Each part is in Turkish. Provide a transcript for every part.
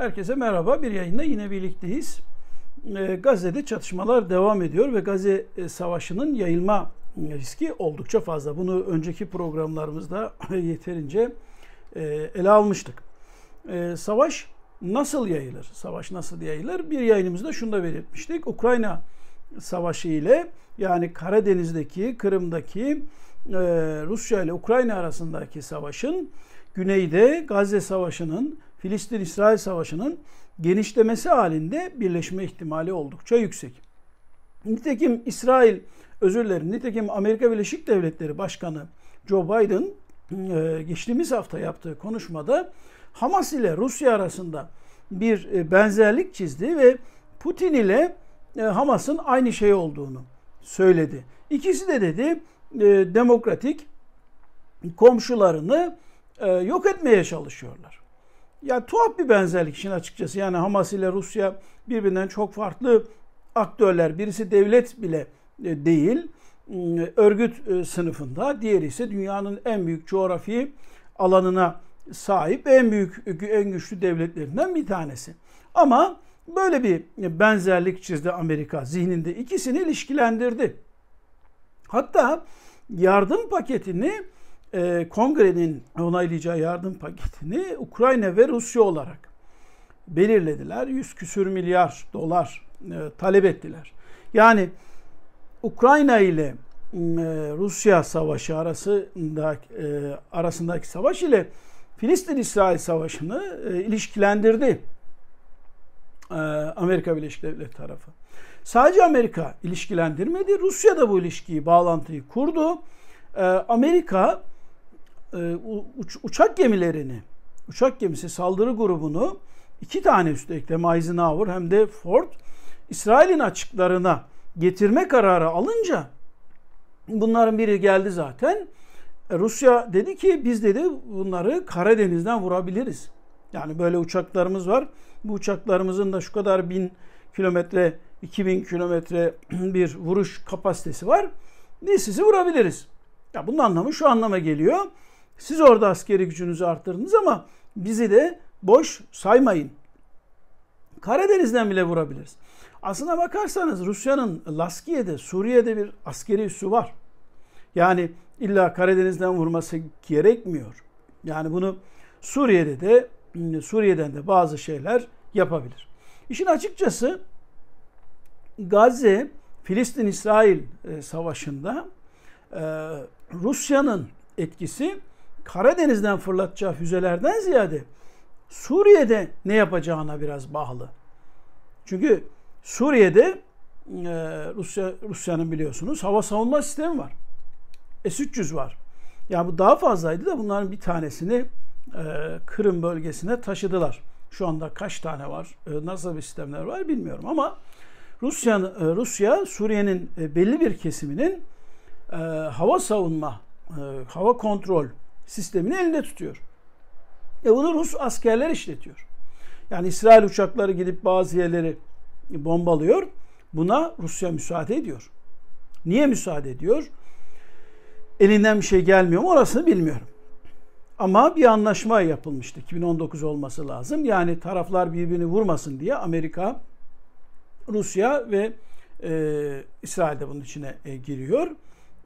Herkese merhaba. Bir yayında yine birlikteyiz. Ee, Gazze'de çatışmalar devam ediyor ve Gazze e, savaşının yayılma riski oldukça fazla. Bunu önceki programlarımızda yeterince e, ele almıştık. Ee, savaş nasıl yayılır? Savaş nasıl yayılır? Bir yayınımızda şunu da belirtmiştik. Ukrayna savaşı ile yani Karadeniz'deki, Kırım'daki e, Rusya ile Ukrayna arasındaki savaşın güneyde Gazze Savaşı'nın Filistin-İsrail savaşının genişlemesi halinde birleşme ihtimali oldukça yüksek. Nitekim İsrail, özür dilerim, nitekim Amerika Birleşik Devletleri Başkanı Joe Biden e, geçtiğimiz hafta yaptığı konuşmada Hamas ile Rusya arasında bir e, benzerlik çizdi ve Putin ile e, Hamas'ın aynı şey olduğunu söyledi. İkisi de dedi demokratik komşularını yok etmeye çalışıyorlar yani tuhaf bir benzerlik için açıkçası. Yani Hamas ile Rusya birbirinden çok farklı aktörler. Birisi devlet bile e, değil, ıı, örgüt ıı, sınıfında. Diğeri ise dünyanın en büyük coğrafi alanına sahip en büyük, en güçlü devletlerinden bir tanesi. Ama böyle bir benzerlik çizdi Amerika zihninde. ikisini ilişkilendirdi. Hatta yardım paketini e, kongrenin onaylayacağı yardım paketini Ukrayna ve Rusya olarak belirlediler. 100 küsür milyar dolar e, talep ettiler. Yani Ukrayna ile e, Rusya savaşı arasında e, arasındaki savaş ile Filistin-İsrail savaşını e, ilişkilendirdi e, Amerika Birleşik Devletleri tarafı. Sadece Amerika ilişkilendirmedi, Rusya da bu ilişkiyi, bağlantıyı kurdu. E, Amerika e, uç, uçak gemilerini, uçak gemisi saldırı grubunu iki tane üstelik hem Eisenhower hem de Ford İsrail'in açıklarına getirme kararı alınca bunların biri geldi zaten. E, Rusya dedi ki biz dedi bunları Karadeniz'den vurabiliriz. Yani böyle uçaklarımız var. Bu uçaklarımızın da şu kadar bin kilometre, 2000 kilometre bir vuruş kapasitesi var. Biz sizi vurabiliriz. Ya bunun anlamı şu anlama geliyor. Siz orada askeri gücünüzü arttırdınız ama bizi de boş saymayın. Karadeniz'den bile vurabiliriz. Aslına bakarsanız Rusya'nın Laskiye'de, Suriye'de bir askeri üssü var. Yani illa Karadeniz'den vurması gerekmiyor. Yani bunu Suriye'de de Suriye'den de bazı şeyler yapabilir. İşin açıkçası Gazze Filistin-İsrail e, savaşında e, Rusya'nın etkisi Karadeniz'den fırlatacağı füzelerden ziyade Suriye'de ne yapacağına biraz bağlı. Çünkü Suriye'de e, Rusya Rusya'nın biliyorsunuz hava savunma sistemi var. S-300 var. Yani bu daha fazlaydı da bunların bir tanesini e, Kırım bölgesine taşıdılar. Şu anda kaç tane var, e, nasıl bir sistemler var bilmiyorum ama Rusya, e, Rusya Suriye'nin e, belli bir kesiminin e, hava savunma, e, hava kontrol sistemini elinde tutuyor. E bunu Rus askerler işletiyor. Yani İsrail uçakları gidip bazı yerleri bombalıyor. Buna Rusya müsaade ediyor. Niye müsaade ediyor? Elinden bir şey gelmiyor mu orasını bilmiyorum. Ama bir anlaşma yapılmıştı. 2019 olması lazım. Yani taraflar birbirini vurmasın diye Amerika, Rusya ve e, İsrail de bunun içine e, giriyor.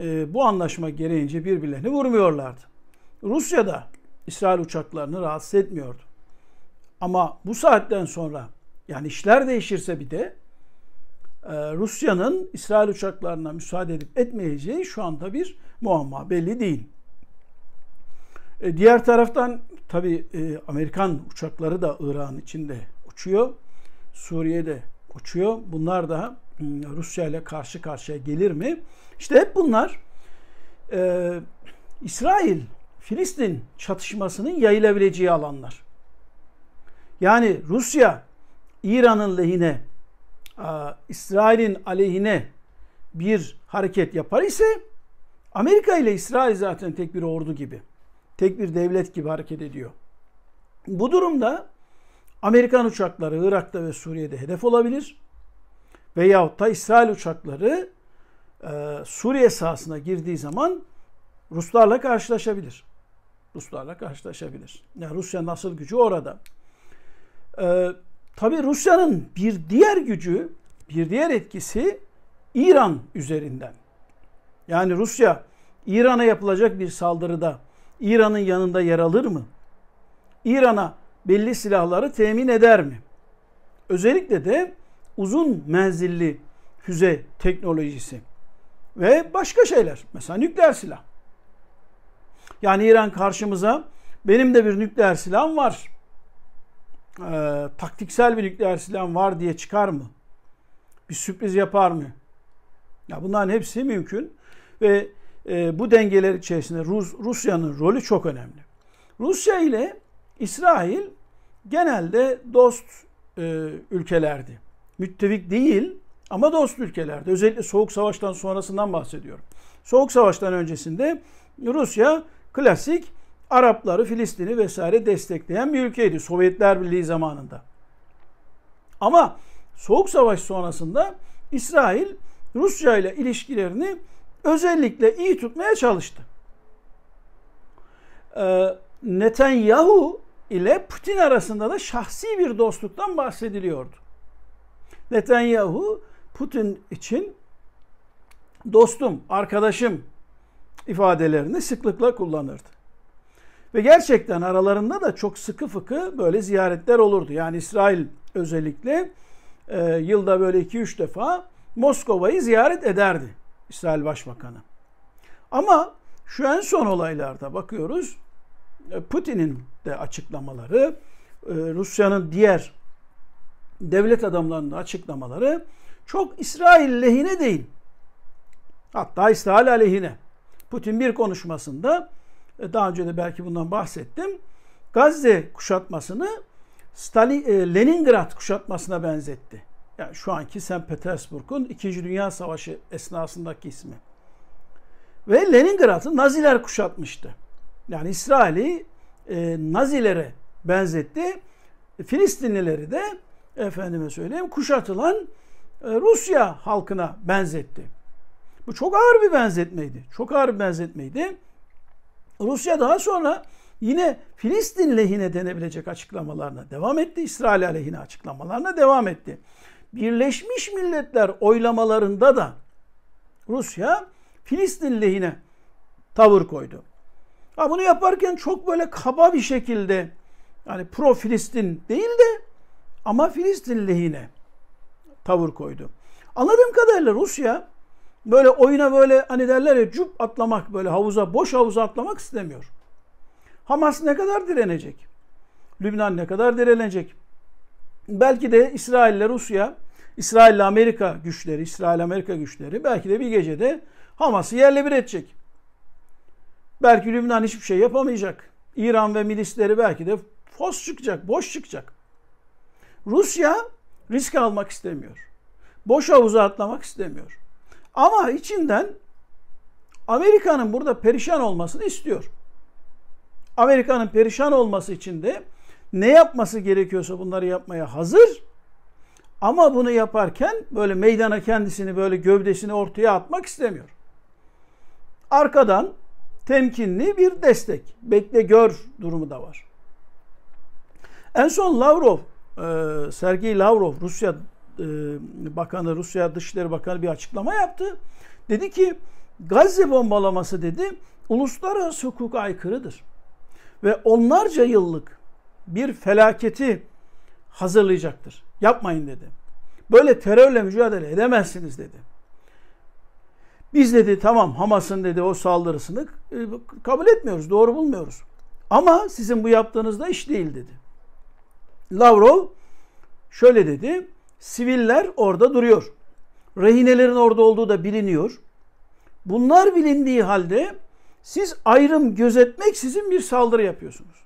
E, bu anlaşma gereğince birbirlerini vurmuyorlardı. Rusya da İsrail uçaklarını rahatsız etmiyordu. Ama bu saatten sonra yani işler değişirse bir de e, Rusya'nın İsrail uçaklarına müsaade edip etmeyeceği şu anda bir muamma belli değil. E, diğer taraftan tabi e, Amerikan uçakları da Irak'ın içinde uçuyor. Suriye'de uçuyor. Bunlar da hmm, Rusya ile karşı karşıya gelir mi? İşte hep bunlar e, İsrail Filistin çatışmasının yayılabileceği alanlar. Yani Rusya İran'ın lehine, İsrail'in aleyhine bir hareket yapar ise Amerika ile İsrail zaten tek bir ordu gibi, tek bir devlet gibi hareket ediyor. Bu durumda Amerikan uçakları Irak'ta ve Suriye'de hedef olabilir. Veyahut da İsrail uçakları e, Suriye sahasına girdiği zaman Ruslarla karşılaşabilir. Ruslarla karşılaşabilir. Yani Rusya nasıl gücü orada. Ee, tabii Rusya'nın bir diğer gücü, bir diğer etkisi İran üzerinden. Yani Rusya İran'a yapılacak bir saldırıda İran'ın yanında yer alır mı? İran'a belli silahları temin eder mi? Özellikle de uzun menzilli füze teknolojisi ve başka şeyler. Mesela nükleer silah. Yani İran karşımıza benim de bir nükleer silahım var. Ee, taktiksel bir nükleer silahım var diye çıkar mı? Bir sürpriz yapar mı? Ya bunların hepsi mümkün ve e, bu dengeler içerisinde Rus, Rusya'nın rolü çok önemli. Rusya ile İsrail genelde dost e, ülkelerdi. Müttefik değil ama dost ülkelerdi. Özellikle Soğuk Savaş'tan sonrasından bahsediyorum. Soğuk Savaş'tan öncesinde Rusya klasik Arapları, Filistin'i vesaire destekleyen bir ülkeydi Sovyetler Birliği zamanında. Ama Soğuk Savaş sonrasında İsrail Rusya ile ilişkilerini özellikle iyi tutmaya çalıştı. Ee, Netanyahu ile Putin arasında da şahsi bir dostluktan bahsediliyordu. Netanyahu Putin için dostum, arkadaşım ifadelerini sıklıkla kullanırdı. Ve gerçekten aralarında da çok sıkı fıkı böyle ziyaretler olurdu. Yani İsrail özellikle e, yılda böyle 2-3 defa Moskova'yı ziyaret ederdi İsrail Başbakanı. Ama şu en son olaylarda bakıyoruz e, Putin'in de açıklamaları, e, Rusya'nın diğer devlet adamlarının açıklamaları çok İsrail lehine değil. Hatta İsrail aleyhine. Putin bir konuşmasında e, daha önce de belki bundan bahsettim. Gazze kuşatmasını Stalin, e, Leningrad kuşatmasına benzetti. Yani şu anki St. Petersburg'un 2. Dünya Savaşı esnasındaki ismi. Ve Leningrad'ı Naziler kuşatmıştı. Yani İsrail'i e, Nazilere benzetti. Filistinlileri de efendime söyleyeyim kuşatılan e, Rusya halkına benzetti. Bu çok ağır bir benzetmeydi. Çok ağır bir benzetmeydi. Rusya daha sonra yine Filistin lehine denebilecek açıklamalarına devam etti. İsrail aleyhine açıklamalarına devam etti. Birleşmiş Milletler oylamalarında da Rusya Filistin lehine tavır koydu. Ha bunu yaparken çok böyle kaba bir şekilde yani pro Filistin değil de ama Filistin lehine tavır koydu. Anladığım kadarıyla Rusya Böyle oyuna böyle hani derler ya cup atlamak böyle havuza boş havuza atlamak istemiyor. Hamas ne kadar direnecek? Lübnan ne kadar direnecek? Belki de İsrail ile Rusya, İsrail ile Amerika güçleri, İsrail Amerika güçleri belki de bir gecede Hamas'ı yerle bir edecek. Belki Lübnan hiçbir şey yapamayacak. İran ve milisleri belki de fos çıkacak, boş çıkacak. Rusya risk almak istemiyor. Boş havuza atlamak istemiyor. Ama içinden Amerika'nın burada perişan olmasını istiyor. Amerika'nın perişan olması için de ne yapması gerekiyorsa bunları yapmaya hazır. Ama bunu yaparken böyle meydana kendisini böyle gövdesini ortaya atmak istemiyor. Arkadan temkinli bir destek, bekle gör durumu da var. En son Lavrov, e, Sergey Lavrov Rusya e, bakanı, Rusya Dışişleri Bakanı bir açıklama yaptı. Dedi ki Gazze bombalaması dedi uluslararası hukuka aykırıdır. Ve onlarca yıllık bir felaketi hazırlayacaktır. Yapmayın dedi. Böyle terörle mücadele edemezsiniz dedi. Biz dedi tamam Hamas'ın dedi o saldırısını e, kabul etmiyoruz, doğru bulmuyoruz. Ama sizin bu yaptığınızda iş değil dedi. Lavrov şöyle dedi. Siviller orada duruyor. Rehinelerin orada olduğu da biliniyor. Bunlar bilindiği halde siz ayrım gözetmek sizin bir saldırı yapıyorsunuz.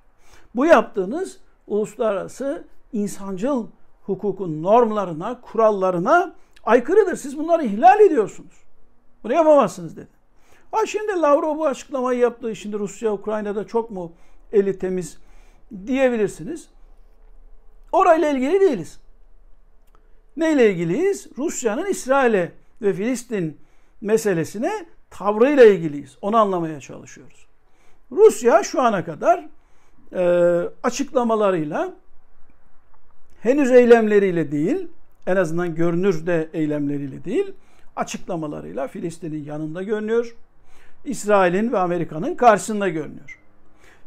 Bu yaptığınız uluslararası insancıl hukukun normlarına, kurallarına aykırıdır. Siz bunları ihlal ediyorsunuz. Bunu yapamazsınız dedi. Ha şimdi Lavrov bu açıklamayı yaptı. Şimdi Rusya Ukrayna'da çok mu eli temiz diyebilirsiniz. Orayla ilgili değiliz. Neyle ilgiliyiz? Rusya'nın İsrail'e ve Filistin meselesine tavrıyla ilgiliyiz. Onu anlamaya çalışıyoruz. Rusya şu ana kadar e, açıklamalarıyla henüz eylemleriyle değil, en azından görünürde eylemleriyle değil, açıklamalarıyla Filistin'in yanında görünüyor. İsrail'in ve Amerika'nın karşısında görünüyor.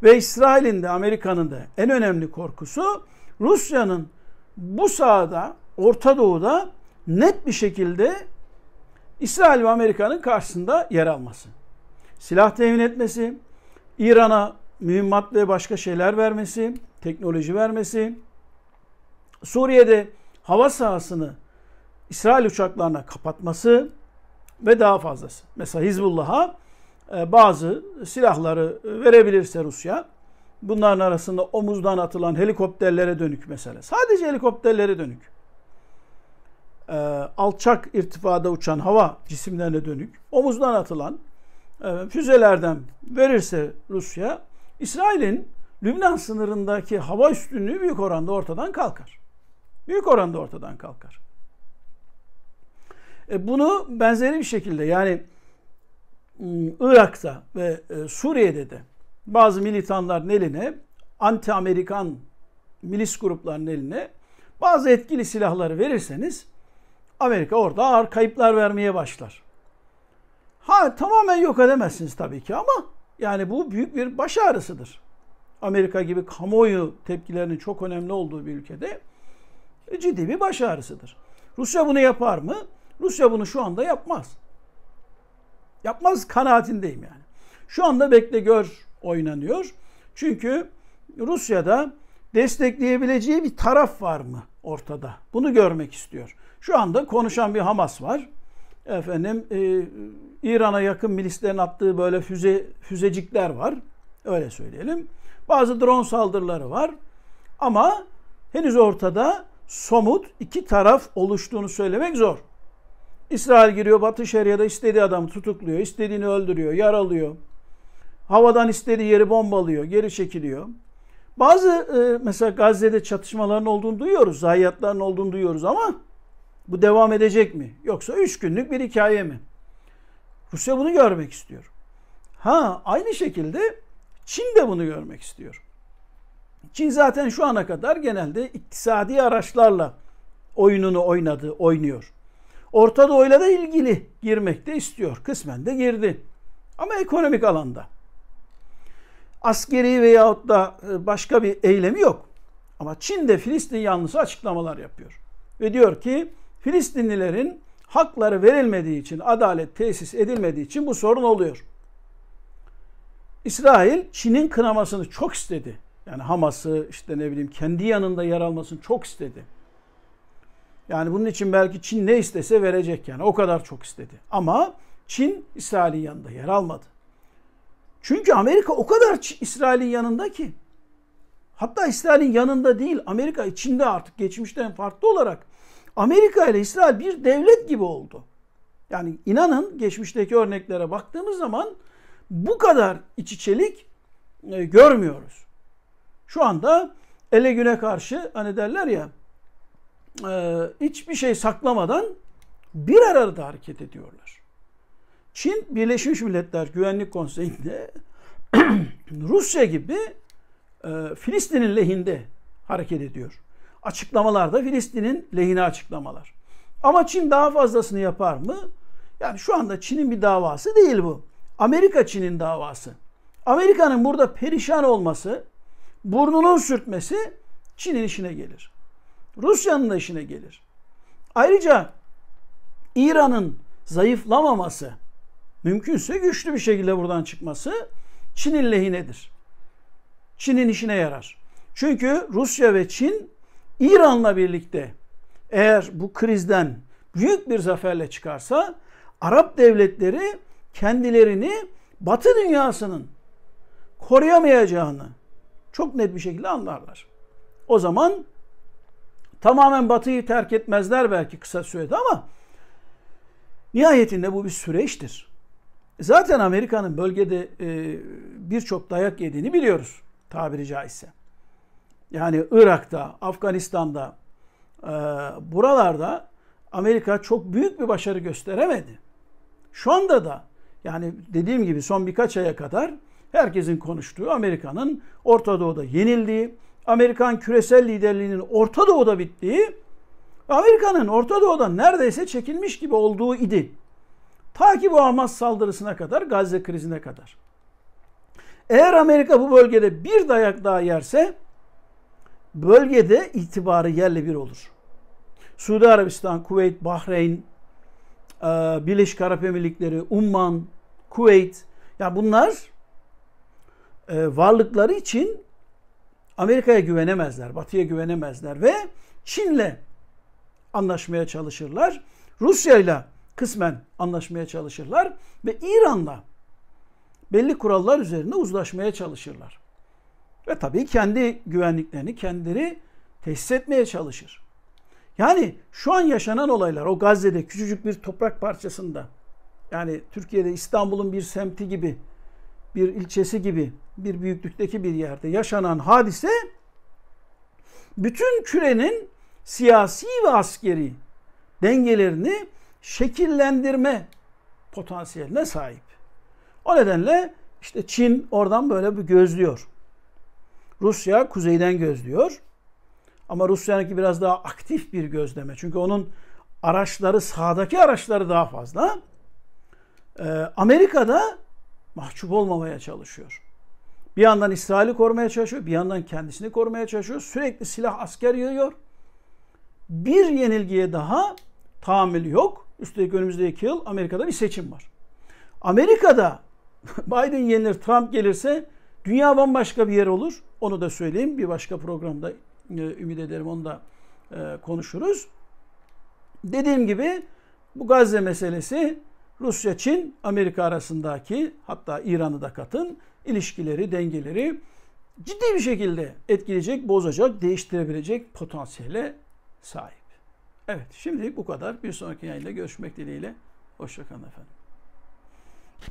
Ve İsrail'in de Amerika'nın da en önemli korkusu Rusya'nın bu sahada Orta Doğu'da net bir şekilde İsrail ve Amerika'nın karşısında yer alması. Silah temin etmesi, İran'a mühimmat ve başka şeyler vermesi, teknoloji vermesi, Suriye'de hava sahasını İsrail uçaklarına kapatması ve daha fazlası. Mesela Hizbullah'a e, bazı silahları verebilirse Rusya, bunların arasında omuzdan atılan helikopterlere dönük mesela. Sadece helikopterlere dönük e, alçak irtifada uçan hava cisimlerine dönük omuzdan atılan e, füzelerden verirse Rusya, İsrail'in Lübnan sınırındaki hava üstünlüğü büyük oranda ortadan kalkar. Büyük oranda ortadan kalkar. E, bunu benzeri bir şekilde yani ıı, Irak'ta ve e, Suriye'de de bazı militanların eline anti Amerikan milis gruplarının eline bazı etkili silahları verirseniz Amerika orada ağır kayıplar vermeye başlar. Ha tamamen yok edemezsiniz tabii ki ama yani bu büyük bir baş ağrısıdır. Amerika gibi kamuoyu tepkilerinin çok önemli olduğu bir ülkede e, ciddi bir baş ağrısıdır. Rusya bunu yapar mı? Rusya bunu şu anda yapmaz. Yapmaz kanaatindeyim yani. Şu anda bekle gör oynanıyor. Çünkü Rusya'da destekleyebileceği bir taraf var mı? ortada. Bunu görmek istiyor. Şu anda konuşan bir Hamas var. Efendim e, İran'a yakın milislerin attığı böyle füze füzecikler var. Öyle söyleyelim. Bazı drone saldırıları var. Ama henüz ortada somut iki taraf oluştuğunu söylemek zor. İsrail giriyor Batı Şeria'da istediği adamı tutukluyor, istediğini öldürüyor, yaralıyor. Havadan istediği yeri bombalıyor, geri çekiliyor. Bazı e, mesela Gazze'de çatışmaların olduğunu duyuyoruz, zayiatların olduğunu duyuyoruz ama bu devam edecek mi? Yoksa üç günlük bir hikaye mi? Rusya bunu görmek istiyor. Ha aynı şekilde Çin de bunu görmek istiyor. Çin zaten şu ana kadar genelde iktisadi araçlarla oyununu oynadı, oynuyor. Orta Doğu'yla da ilgili girmek de istiyor. Kısmen de girdi. Ama ekonomik alanda askeri veyahut da e, başka bir eylemi yok. Ama Çin de Filistin yanlısı açıklamalar yapıyor. Ve diyor ki Filistinlilerin hakları verilmediği için, adalet tesis edilmediği için bu sorun oluyor. İsrail Çin'in kınamasını çok istedi. Yani Hamas'ı işte ne bileyim kendi yanında yer almasını çok istedi. Yani bunun için belki Çin ne istese verecek yani o kadar çok istedi. Ama Çin İsrail'in yanında yer almadı. Çünkü Amerika o kadar İsrail'in yanında ki. Hatta İsrail'in yanında değil Amerika içinde artık geçmişten farklı olarak Amerika ile İsrail bir devlet gibi oldu. Yani inanın geçmişteki örneklere baktığımız zaman bu kadar iç içelik e, görmüyoruz. Şu anda ele güne karşı hani derler ya e, hiçbir şey saklamadan bir arada hareket ediyorlar. Çin Birleşmiş Milletler Güvenlik Konseyi'nde Rusya gibi e, Filistin'in lehinde hareket ediyor. Açıklamalarda Filistin'in lehine açıklamalar. Ama Çin daha fazlasını yapar mı? Yani şu anda Çin'in bir davası değil bu. Amerika Çin'in davası. Amerika'nın burada perişan olması, burnunun sürtmesi Çin'in işine gelir. Rusya'nın da işine gelir. Ayrıca İran'ın zayıflamaması, mümkünse güçlü bir şekilde buradan çıkması Çin'in lehinedir. Çin'in işine yarar. Çünkü Rusya ve Çin İran'la birlikte eğer bu krizden büyük bir zaferle çıkarsa Arap devletleri kendilerini Batı dünyasının koruyamayacağını çok net bir şekilde anlarlar. O zaman tamamen Batı'yı terk etmezler belki kısa sürede ama nihayetinde bu bir süreçtir. Zaten Amerika'nın bölgede e, birçok dayak yediğini biliyoruz tabiri caizse. Yani Irak'ta, Afganistan'da, e, buralarda Amerika çok büyük bir başarı gösteremedi. Şu anda da yani dediğim gibi son birkaç aya kadar herkesin konuştuğu Amerika'nın Orta Doğu'da yenildiği, Amerikan küresel liderliğinin Orta Doğu'da bittiği, Amerika'nın Orta Doğu'da neredeyse çekilmiş gibi olduğu idi. Ta ki bu Hamas saldırısına kadar, Gazze krizine kadar. Eğer Amerika bu bölgede bir dayak daha yerse bölgede itibarı yerle bir olur. Suudi Arabistan, Kuveyt, Bahreyn, e, Birleşik Arap Emirlikleri, Umman, Kuveyt ya bunlar e, varlıkları için Amerika'ya güvenemezler, Batı'ya güvenemezler ve Çin'le anlaşmaya çalışırlar. Rusya'yla kısmen anlaşmaya çalışırlar ve İran'la belli kurallar üzerine uzlaşmaya çalışırlar. Ve tabii kendi güvenliklerini kendileri tesis etmeye çalışır. Yani şu an yaşanan olaylar o Gazze'de küçücük bir toprak parçasında yani Türkiye'de İstanbul'un bir semti gibi bir ilçesi gibi bir büyüklükteki bir yerde yaşanan hadise bütün kürenin siyasi ve askeri dengelerini şekillendirme potansiyeline sahip. O nedenle işte Çin oradan böyle bir gözlüyor. Rusya kuzeyden gözlüyor. Ama Rusya'nınki biraz daha aktif bir gözleme. Çünkü onun araçları, sağdaki araçları daha fazla. Ee, Amerika'da mahcup olmamaya çalışıyor. Bir yandan İsrail'i korumaya çalışıyor, bir yandan kendisini korumaya çalışıyor. Sürekli silah asker yığıyor. Bir yenilgiye daha tahammül yok. Üstelik önümüzdeki iki yıl Amerika'da bir seçim var. Amerika'da Biden yenir, Trump gelirse dünya bambaşka bir yer olur. Onu da söyleyeyim. Bir başka programda e, ümit ederim onu da e, konuşuruz. Dediğim gibi bu Gazze meselesi Rusya, Çin, Amerika arasındaki hatta İran'ı da katın ilişkileri, dengeleri ciddi bir şekilde etkileyecek, bozacak, değiştirebilecek potansiyele sahip. Evet şimdilik bu kadar. Bir sonraki yayında görüşmek dileğiyle. Hoşçakalın efendim.